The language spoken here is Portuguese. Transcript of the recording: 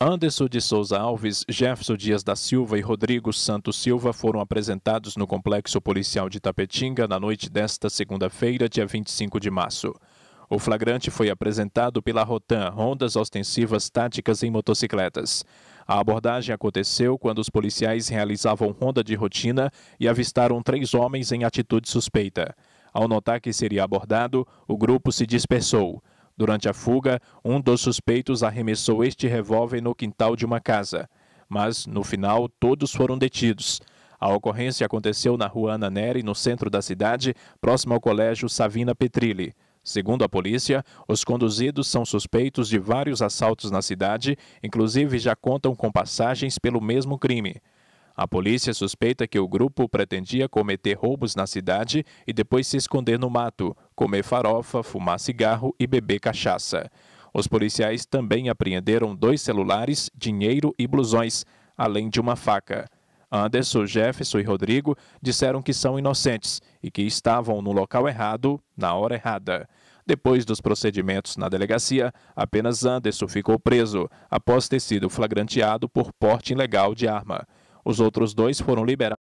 Anderson de Souza Alves, Jefferson Dias da Silva e Rodrigo Santos Silva foram apresentados no Complexo Policial de Tapetinga na noite desta segunda-feira, dia 25 de março. O flagrante foi apresentado pela Rotan, Rondas Ostensivas Táticas em Motocicletas. A abordagem aconteceu quando os policiais realizavam ronda de rotina e avistaram três homens em atitude suspeita. Ao notar que seria abordado, o grupo se dispersou. Durante a fuga, um dos suspeitos arremessou este revólver no quintal de uma casa, mas, no final, todos foram detidos. A ocorrência aconteceu na rua Ana Neri, no centro da cidade, próximo ao colégio Savina Petrilli. Segundo a polícia, os conduzidos são suspeitos de vários assaltos na cidade, inclusive já contam com passagens pelo mesmo crime. A polícia suspeita que o grupo pretendia cometer roubos na cidade e depois se esconder no mato, comer farofa, fumar cigarro e beber cachaça. Os policiais também apreenderam dois celulares, dinheiro e blusões, além de uma faca. Anderson, Jefferson e Rodrigo disseram que são inocentes e que estavam no local errado, na hora errada. Depois dos procedimentos na delegacia, apenas Anderson ficou preso após ter sido flagranteado por porte ilegal de arma. Os outros dois foram liberados.